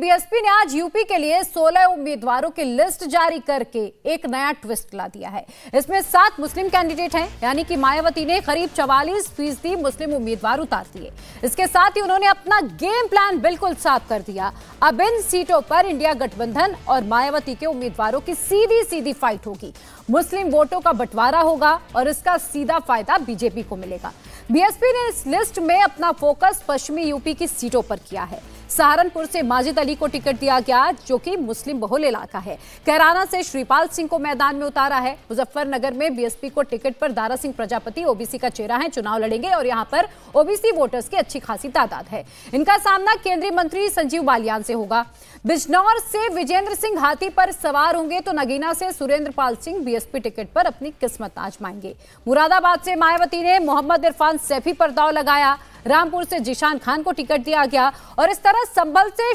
BSP ने आज UP के लिए 16 उम्मीदवारों की लिस्ट जारी करके एक नया ट्विस्ट ला दिया है इसमें सात मुस्लिम कैंडिडेट हैं यानी कि मायावती ने करीब 44 फीसदी मुस्लिम उम्मीदवार उतार दिए इसके साथ ही उन्होंने अपना गेम प्लान बिल्कुल साफ कर दिया अब इन सीटों पर इंडिया गठबंधन और मायावती के उम्मीदवारों की सीधी सीधी फाइट होगी मुस्लिम वोटों का बंटवारा होगा और इसका सीधा फायदा बीजेपी को मिलेगा बीएसपी ने इस लिस्ट में अपना फोकस पश्चिमी यूपी की सीटों पर किया है सहारनपुर से माजिद अली को टिकट दिया गया जो कि मुस्लिम बहुल इलाका है कैराना से श्रीपाल सिंह को मैदान में उतारा है मुजफ्फरनगर में बीएसपी को टिकट पर दारा सिंह प्रजापति ओबीसी का चेहरा है चुनाव लड़ेंगे और यहाँ पर ओबीसी वोटर्स की अच्छी खासी तादाद है इनका सामना केंद्रीय मंत्री संजीव बालियान से होगा बिजनौर से विजेंद्र सिंह हाथी पर सवार होंगे तो नगीना से सुरेंद्र पाल सिंह बीएसपी टिकट पर अपनी किस्मत आजमाएंगे मुरादाबाद से मायावती ने मोहम्मद इरफान सैफी पर दाव लगाया रामपुर से जिशान खान को टिकट दिया गया और इस तरह संबल से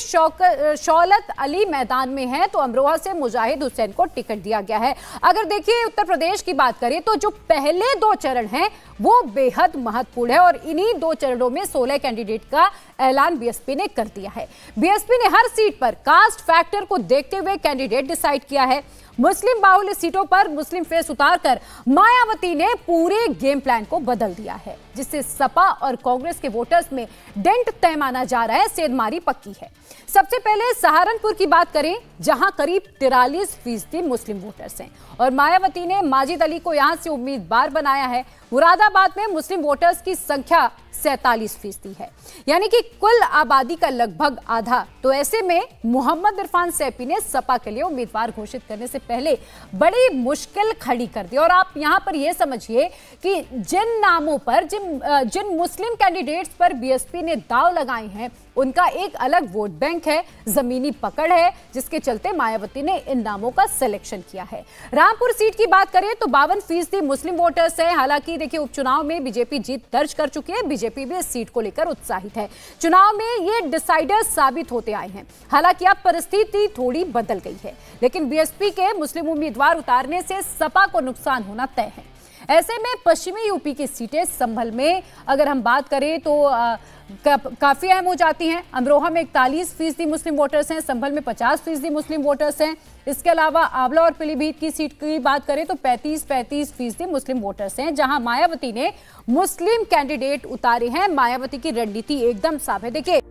शौलत अली मैदान में है तो अमरोहा से मुजाहिद हुसैन को टिकट दिया गया है अगर देखिए उत्तर प्रदेश की बात करें तो जो पहले दो चरण हैं वो बेहद महत्वपूर्ण है और इन्हीं दो चरणों में सोलह कैंडिडेट का ऐलान बीएसपी ने कर दिया है बीएसपी ने हर सीट पर कास्ट फैक्टर को देखते हुए कैंडिडेट डिसाइड किया है मुस्लिम बाहुल्य सीटों पर मुस्लिम फेस उतारकर मायावती ने पूरे गेम प्लान को बदल दिया है जिससे सपा और कांग्रेस के वोटर्स में डेंट तय माना जा रहा है सेधमारी पक्की है सबसे पहले सहारनपुर की बात करें जहां करीब तिरालीस फीसदी मुस्लिम वोटर्स हैं और मायावती ने माजिद अली को यहां से उम्मीदवार बनाया है मुरादाबाद में मुस्लिम वोटर्स की संख्या सैतालीस फीसदी है यानी कि कुल आबादी का लगभग आधा तो ऐसे में मोहम्मद इरफान सैपी ने सपा के लिए उम्मीदवार घोषित करने से पहले बड़ी मुश्किल खड़ी कर दी और आप यहां पर यह समझिए कि जिन नामों पर जिन जिन मुस्लिम कैंडिडेट्स पर बीएसपी ने दाव लगाए हैं उनका एक अलग वोट बैंक है जमीनी पकड़ है जिसके चलते मायावती ने इन नामों का सिलेक्शन किया है रामपुर सीट की बात करें तो बावन फीसदी मुस्लिम वोटर्स है हालांकि देखिए उपचुनाव में बीजेपी जीत दर्ज कर चुकी है बीजेपी भी इस सीट को लेकर उत्साहित है चुनाव में ये डिसाइडर साबित होते आए हैं हालांकि अब परिस्थिति थोड़ी बदल गई है लेकिन बीएसपी के मुस्लिम उम्मीदवार उतारने से सपा को नुकसान होना तय है ऐसे में पश्चिमी यूपी की सीटें संभल में अगर हम बात करें तो आ, का, काफी अहम हो जाती हैं अमरोहा में इकतालीस फीसदी मुस्लिम वोटर्स हैं संभल में पचास फीसदी मुस्लिम वोटर्स हैं इसके अलावा आंवला और पीलीभीत की सीट की बात करें तो 35 पैंतीस फीसदी मुस्लिम वोटर्स हैं जहां मायावती ने मुस्लिम कैंडिडेट उतारे हैं मायावती की रणनीति एकदम साफ है देखिए